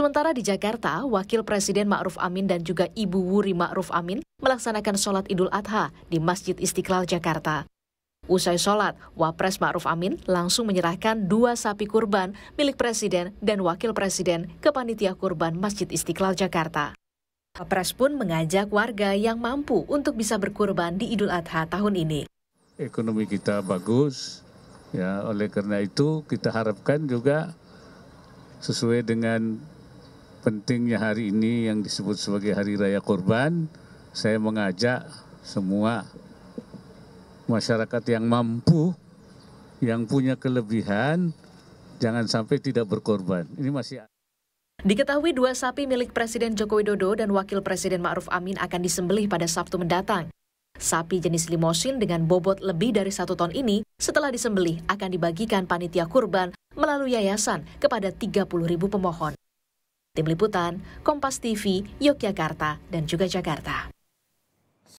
Sementara di Jakarta, Wakil Presiden Ma'ruf Amin dan juga Ibu Wuri Ma'ruf Amin melaksanakan sholat idul adha di Masjid Istiqlal, Jakarta. Usai sholat, Wapres Ma'ruf Amin langsung menyerahkan dua sapi kurban milik Presiden dan Wakil Presiden ke Panitia Kurban Masjid Istiqlal, Jakarta. Wapres pun mengajak warga yang mampu untuk bisa berkurban di Idul Adha tahun ini. Ekonomi kita bagus, ya oleh karena itu kita harapkan juga sesuai dengan pentingnya hari ini yang disebut sebagai Hari Raya Kurban, saya mengajak semua masyarakat yang mampu, yang punya kelebihan, jangan sampai tidak berkorban. Ini masih Diketahui dua sapi milik Presiden Joko Widodo dan Wakil Presiden Ma'ruf Amin akan disembelih pada Sabtu mendatang. Sapi jenis limosin dengan bobot lebih dari satu ton ini setelah disembelih akan dibagikan panitia kurban melalui yayasan kepada 30 ribu pemohon. Tim Liputan, Kompas TV, Yogyakarta, dan juga Jakarta.